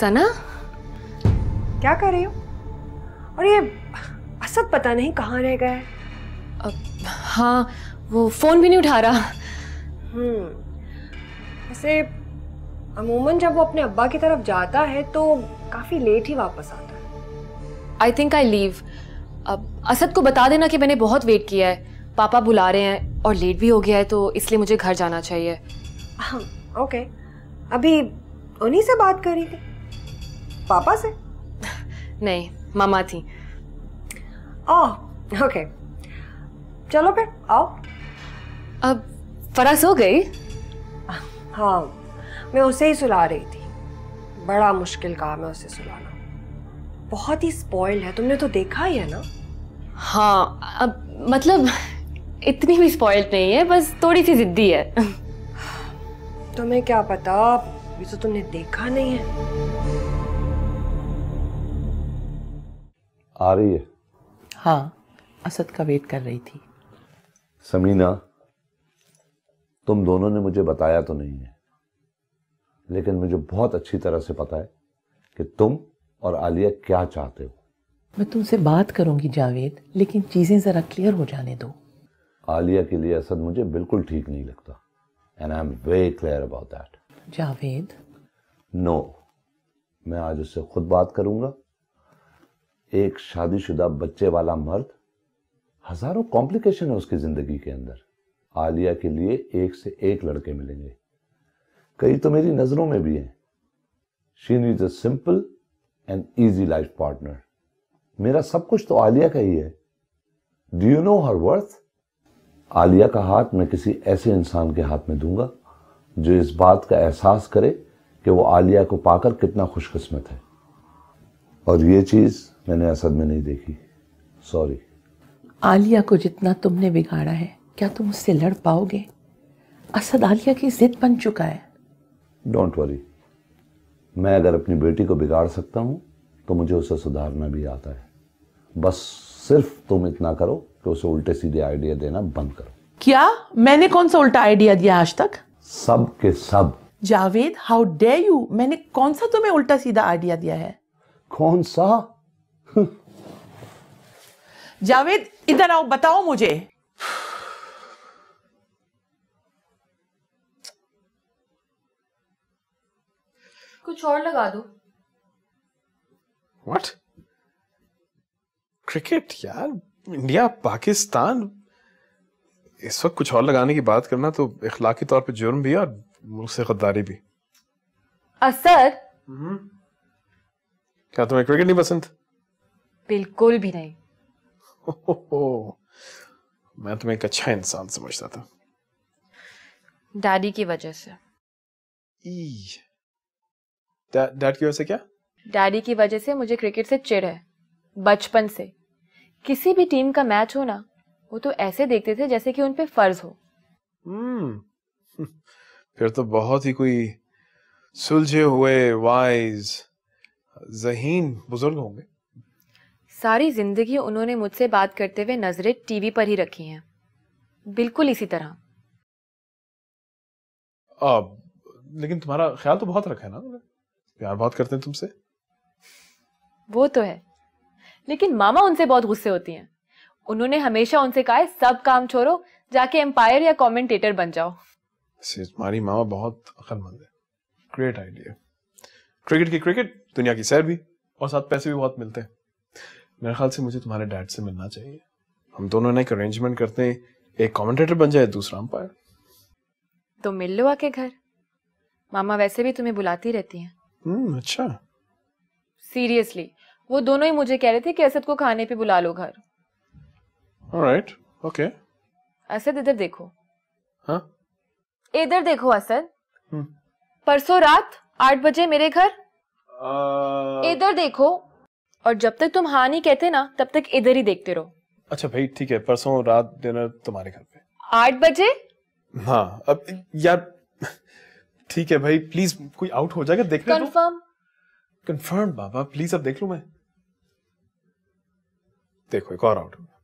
सना क्या कर रही हो और ये असद पता नहीं कहाँ रह गया है हाँ वो फोन भी नहीं उठा रहा हम्म, वैसे अमूमन जब वो अपने अब्बा की तरफ जाता है तो काफी लेट ही वापस आता है आई थिंक आई लीव अब असद को बता देना कि मैंने बहुत वेट किया है पापा बुला रहे हैं और लेट भी हो गया है तो इसलिए मुझे घर जाना चाहिए हाँ ओके अभी उन्हीं से बात करी थी पापा से नहीं मामा थी ओह ओके चलो फिर आओ अब फरा हो गई हाँ मैं उसे ही सुला रही थी बड़ा मुश्किल काम है उसे सुलाना बहुत ही स्पॉइल्ड है तुमने तो देखा ही है ना हाँ अब मतलब इतनी भी स्पॉइल्ड नहीं है बस थोड़ी सी जिद्दी है तुम्हें क्या पता ये तो तुमने देखा नहीं है आ रही है हाँ असद का वेट कर रही थी समीना तुम दोनों ने मुझे बताया तो नहीं है लेकिन मुझे बहुत अच्छी तरह से पता है कि तुम और आलिया क्या चाहते हो मैं तुमसे बात करूंगी जावेद लेकिन चीज़ें ज़रा क्लियर हो जाने दो आलिया के लिए असद मुझे बिल्कुल ठीक नहीं लगता and I am very clear about that Javed no मैं आज उससे खुद बात करूंगा एक शादीशुदा बच्चे वाला मर्द हजारों कॉम्प्लिकेशन है उसकी जिंदगी के अंदर आलिया के लिए एक से एक लड़के मिलेंगे कई तो मेरी नजरों में भी हैं she needs a simple and easy life partner मेरा सब कुछ तो आलिया का ही है do you know her worth Alia का हाथ मैं किसी ऐसे इंसान के हाथ में दूंगा जो इस बात का एहसास करे कि वो आलिया को पाकर कितना खुशकिस्मत है और ये चीज़ मैंने असद में नहीं देखी सॉरी आलिया को जितना तुमने बिगाड़ा है क्या तुम उससे लड़ पाओगे असद आलिया की जिद बन चुका है डोंट वरी मैं अगर अपनी बेटी को बिगाड़ सकता हूँ तो मुझे उसे सुधारना भी आता है बस सिर्फ तुम इतना करो कि उसे उल्टे सीधे आइडिया देना बंद करो क्या मैंने कौन सा उल्टा आइडिया दिया आज तक सब के सब जावेद हाउ डे यू मैंने कौन सा तुम्हें उल्टा सीधा आइडिया दिया है कौन सा जावेद इधर आओ बताओ मुझे कुछ और लगा दो व्हाट क्रिकेट यार इंडिया पाकिस्तान इस वक्त कुछ और लगाने की बात करना तो इखलाकी तौर पे जुर्म भी और मुल्क से गद्दारी भी असर क्या तुम्हें क्रिकेट नहीं पसंद बिल्कुल भी नहीं हो, हो, मैं तुम्हें एक अच्छा इंसान समझता था डैडी की वजह से डैड की वजह से क्या डैडी की वजह से मुझे क्रिकेट से चिड़ है बचपन से किसी भी टीम का मैच हो ना वो तो ऐसे देखते थे जैसे कि उन पे फर्ज हो हम्म फिर तो बहुत ही कोई सुलझे हुए वाइज जहीन बुजुर्ग होंगे सारी ज़िंदगी उन्होंने मुझसे बात करते हुए नज़रें टीवी पर ही रखी हैं बिल्कुल इसी तरह आ, लेकिन तुम्हारा ख्याल तो बहुत रखा है ना प्यार बहुत करते हैं तुमसे वो तो है लेकिन मामा उनसे बहुत गुस्से होती हैं उन्होंने हमेशा उनसे कहा है सब काम छोड़ो जाके एम्पायर या कमेंटेटर बन जाओ तुम्हारी मामा बहुत अकलमंद है ग्रेट आइडिया क्रिकेट की क्रिकेट दुनिया की सैर भी और साथ पैसे भी बहुत मिलते हैं मेरे ख्याल से मुझे तुम्हारे डैड से मिलना चाहिए हम दोनों ने एक अरेंजमेंट करते हैं एक कमेंटेटर बन जाए दूसरा अंपायर तो मिल लो आके घर मामा वैसे भी तुम्हें बुलाती रहती हैं हम्म अच्छा सीरियसली वो दोनों ही मुझे कह रहे थे कि असद को खाने पे बुला लो घर ऑलराइट ओके okay. असद इधर देखो हां इधर देखो असद हम्म। परसों रात आठ बजे मेरे घर uh, इधर देखो और जब तक तुम हाँ नहीं कहते ना तब तक इधर ही देखते रहो अच्छा भाई ठीक है परसों रात डिनर तुम्हारे घर पे आठ बजे हाँ अब यार ठीक है भाई प्लीज कोई आउट हो जाएगा देख कंफर्म कंफर्म बाबा प्लीज अब देख लू मैं देखो एक और आउट